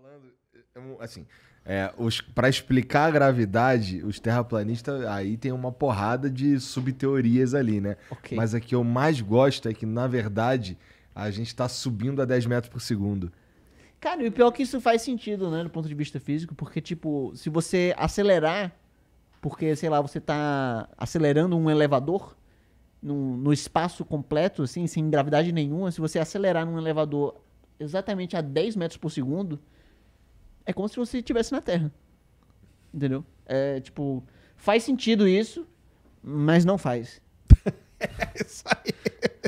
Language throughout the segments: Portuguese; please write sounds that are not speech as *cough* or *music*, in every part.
falando, é assim, é, para explicar a gravidade, os terraplanistas, aí tem uma porrada de subteorias ali, né? Okay. Mas a que eu mais gosto é que, na verdade, a gente está subindo a 10 metros por segundo. Cara, e o pior é que isso faz sentido, né, do ponto de vista físico, porque, tipo, se você acelerar, porque, sei lá, você tá acelerando um elevador no, no espaço completo, assim, sem gravidade nenhuma, se você acelerar num elevador exatamente a 10 metros por segundo, é como se você estivesse na Terra. Entendeu? É tipo, faz sentido isso, mas não faz. é *laughs* isso aí.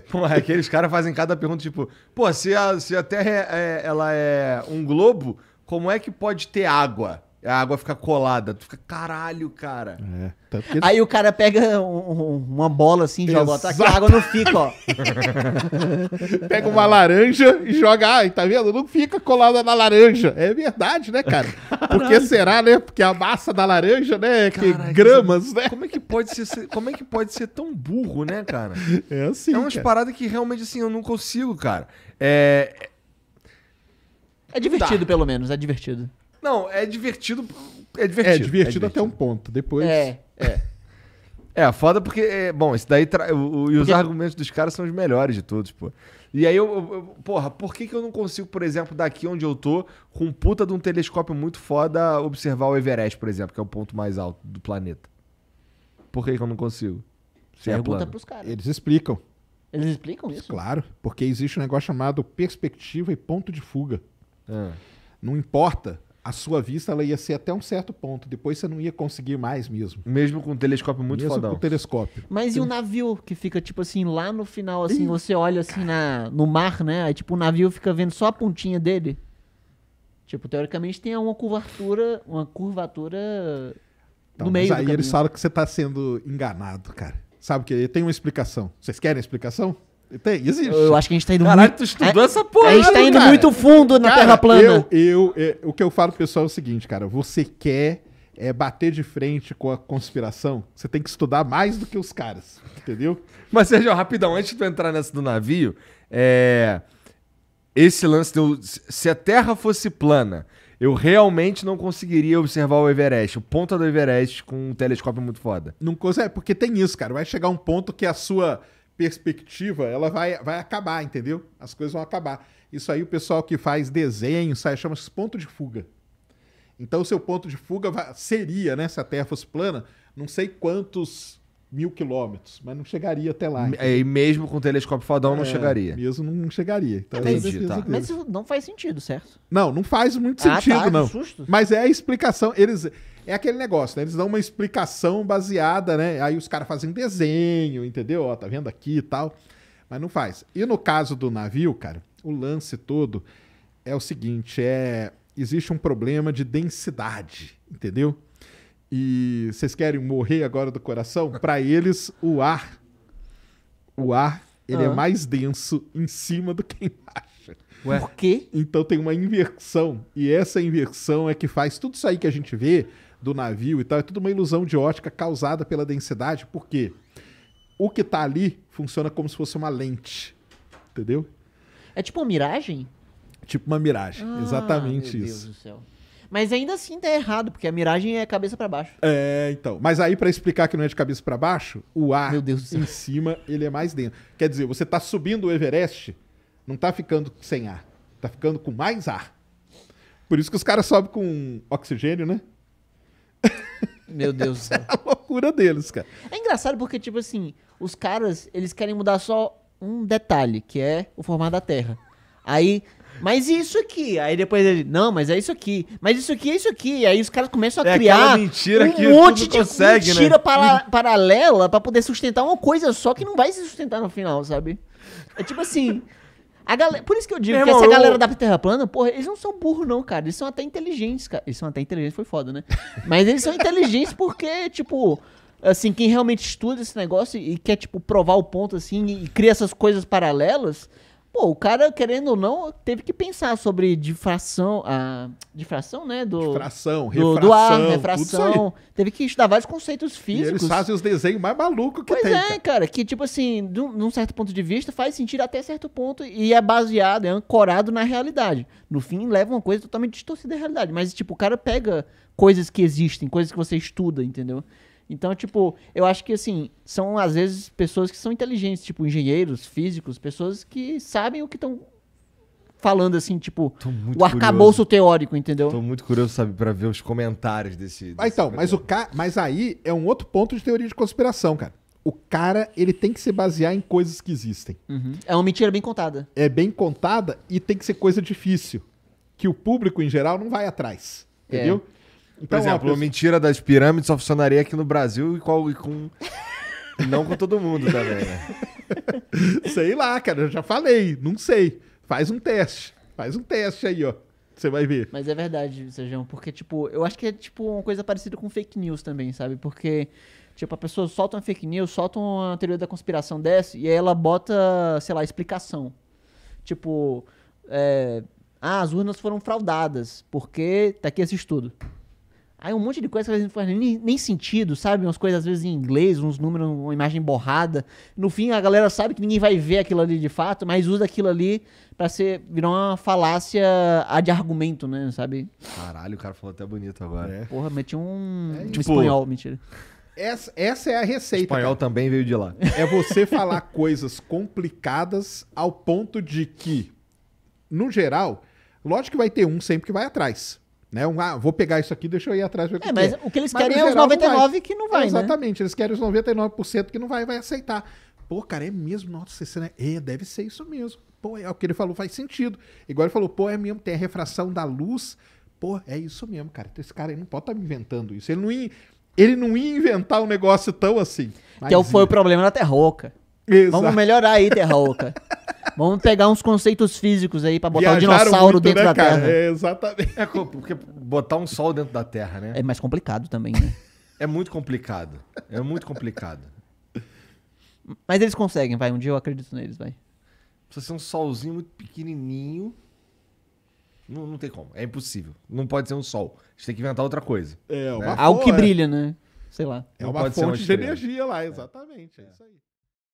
Pô, é aqueles caras fazem cada pergunta, tipo, pô, se a, se a Terra é, é, ela é um globo, como é que pode ter água? A água fica colada. Tu fica, caralho, cara. É, tanto tá, que- Aí o cara pega um- um- uma bola assim, joga o ataque, tá a água não fica, ó. *laughs* Pega uma laranja e joga. Ai, tá vendo? Não fica colada na laranja. É verdade, né, cara? Porque será, né? Porque a massa da laranja, né? é que gramas, né? Como é que pode ser, como é que pode ser tão burro, né, cara? *laughs* É assim. é umas cara. paradas que realmente, assim, eu não consigo, cara. É, É divertido, pelo menos, é divertido. Não, é divertido. É, é divertido. É divertido, até um ponto. Depois. É, é. É, foda porque. É, bom, isso daí. Tra... O, o, e os argumentos dos caras são os melhores de todos, pô. E aí eu, eu. porra, por que, que eu não consigo, por exemplo, daqui onde eu tô, com um puta de um telescópio muito foda, observar o Everest, por exemplo, que é o ponto mais alto do planeta? Por que, que eu não consigo? Se é Pergunta é pros caras. Eles explicam. Eles explicam isso? Claro, porque existe um negócio chamado perspectiva e ponto de fuga. Ah. Não importa a sua vista ela ia ser até um certo ponto. Depois você não ia conseguir mais mesmo. Mesmo com um telescópio muito mesmo fodão. com o telescópio. Mas Sim. e o navio que fica, tipo assim, lá no final, assim, Ih, você olha assim na, no mar, né? Aí, tipo, o navio fica vendo só a pontinha dele. Tipo, teoricamente tem uma curvatura, uma curvatura então, no meio mas aí eles falam que você está sendo enganado, cara. Sabe o que tem uma explicação. Vocês querem a explicação? Tem, existe. Eu acho que a gente tá indo Caralho, muito... tu estudou é, essa porra. A gente tá né, indo cara. muito fundo na cara, Terra plana. Eu, eu, eu, é, o que eu falo pro pessoal é o seguinte, cara. Você quer é, bater de frente com a conspiração, você tem que estudar mais do que os caras, entendeu? Mas, Sérgio, rapidão, antes de tu entrar nessa do navio, é... esse lance do... Se a Terra fosse plana, eu realmente não conseguiria observar o Everest, o ponta do Everest com um telescópio muito foda. Não consegue, é, porque tem isso, cara. Vai chegar um ponto que a sua perspectiva, ela vai, vai acabar, entendeu? As coisas vão acabar. Isso aí o pessoal que faz desenho, sai, chama de ponto de fuga. Então o seu ponto de fuga seria, né, se a Terra fosse plana, não sei quantos mil quilômetros, mas não chegaria até lá. Então. E mesmo com o telescópio fodão, é, não chegaria. Mesmo não chegaria. Então, Entendi, tá. Mas isso não faz sentido, certo? Não, não faz muito ah, tá, sentido, tá, não. Susto. Mas é a explicação. Eles. É aquele negócio, né? Eles dão uma explicação baseada, né? Aí os caras fazem desenho, entendeu? Ó, tá vendo aqui e tal. Mas não faz. E no caso do navio, cara, o lance todo é o seguinte: é. Existe um problema de densidade, entendeu? e vocês querem morrer agora do coração, *laughs* para eles o ar, o ar, ele é ah. mais denso em cima do que embaixo. Ué? Por quê? Então tem uma inversão e essa inversão é que faz tudo isso aí que a gente vê do navio e tal, é tudo uma ilusão de ótica causada pela densidade, porque o que tá ali funciona como se fosse uma lente, entendeu? É tipo uma miragem? Tipo uma miragem, ah, exatamente meu isso. Meu Deus do céu. Mas ainda assim tá errado, porque a miragem é cabeça para baixo. É, então. Mas aí, para explicar que não é de cabeça para baixo, o ar Meu Deus em cima, ele é mais denso. Quer dizer, você tá subindo o Everest, não tá ficando sem ar. Tá ficando com mais ar. Por isso que os caras sobem com oxigênio, né? Meu Deus do céu. *laughs* é a loucura deles, cara. É engraçado porque, tipo assim, os caras, eles querem mudar só um detalhe, que é o formato da Terra. Aí mas e isso aqui? Aí depois ele, não, mas é isso aqui. Mas isso aqui é isso aqui. E aí os caras começam a é criar mentira um que monte de consegue, né? mentira né? para, paralela para poder sustentar uma coisa só que não vai se sustentar no final, sabe? É tipo assim, a galera, por isso que eu digo Meu que irmão, essa galera eu... da Terra plana, porra, eles não são burros, não, cara. Eles são até inteligentes, cara. Eles são até inteligentes, foi foda, né? Mas eles são inteligentes porque, tipo, assim, quem realmente estuda esse negócio e quer, tipo, provar o ponto, assim, e, e cria essas coisas paralelas, Pô, o cara, querendo ou não, teve que pensar sobre difração, a ah, difração, né? Do, difração, refração, do, do ar, refração. Teve que estudar vários conceitos físicos. E eles fazem os desenhos mais malucos que pois tem. Pois é, cara. Que, tipo assim, de um, de um, certo ponto de vista, faz sentido até certo ponto e é baseado, é ancorado na realidade. No fim, leva uma coisa totalmente distorcida da realidade. Mas, tipo, o cara pega coisas que existem, coisas que você estuda, entendeu? Então, tipo, eu acho que assim, são às vezes pessoas que são inteligentes, tipo engenheiros, físicos, pessoas que sabem o que estão falando assim, tipo, o arcabouço curioso. teórico, entendeu? Tô muito curioso, sabe, para ver os comentários desse. Ah, desse então, mas o ca... mas aí é um outro ponto de teoria de conspiração, cara. O cara, ele tem que se basear em coisas que existem. Uhum. É uma mentira bem contada. É bem contada e tem que ser coisa difícil, que o público em geral não vai atrás, é. entendeu? É. Por então, exemplo, a mentira das pirâmides só funcionaria aqui no Brasil e, qual, e com. não com todo mundo também, né? *laughs* sei lá, cara, eu já falei, não sei. Faz um teste. Faz um teste aí, ó. Você vai ver. Mas é verdade, Sejão, porque, tipo, eu acho que é, tipo, uma coisa parecida com fake news também, sabe? Porque, tipo, a pessoa solta uma fake news, solta uma teoria da conspiração dessa, e aí ela bota, sei lá, explicação. Tipo, é, ah, as urnas foram fraudadas, porque tá aqui esse estudo. Aí um monte de coisa que às vezes não faz nem, nem, sentido, sabe? Umas coisas às vezes em inglês, uns números, uma imagem borrada. No fim, a galera sabe que ninguém vai ver aquilo ali de fato, mas usa aquilo ali pra ser, virar uma falácia ah, de argumento, né? Sabe? Caralho, o cara falou até bonito agora. É. Porra, meti um, é, um tipo, espanhol, mentira. Essa, essa é a receita. O espanhol cara. também veio de lá. É você falar coisas complicadas ao ponto de que, no geral, lógico que vai ter um sempre que vai atrás. Né? Um, ah, vou pegar isso aqui, deixa eu ir atrás. Ver é, mas é. o que eles mas, querem é os 99% que não vai, é, Exatamente, né? eles querem os 99% que não vai, vai aceitar. Pô, cara, é mesmo, nossa, esse, né? É, deve ser isso mesmo. Pô, é o que ele falou, faz sentido. Igual ele falou, pô, é mesmo, tem a refração da luz. Pô, é isso mesmo, cara. Esse cara aí não pode estar tá me inventando isso. Ele não ia, ele não ia inventar um negócio tão assim. Que é foi o é. problema da Terroca. Exato. Vamos melhorar aí, Terroca. *laughs* Vamos pegar uns conceitos físicos aí pra botar Viajaram um dinossauro muito, dentro né, da cara? Terra. É, exatamente. É, porque botar um sol dentro da Terra, né? É mais complicado também, né? é muito complicado. É muito complicado. Mas eles conseguem, vai. Um dia eu acredito neles, vai. Precisa ser um solzinho muito pequenininho. Não, não tem como. É impossível. Não pode ser um sol. A gente tem que inventar outra coisa. É, né? Algo que brilha, né? Sei lá. É uma fonte de energia lá, é. exatamente. É, é isso aí.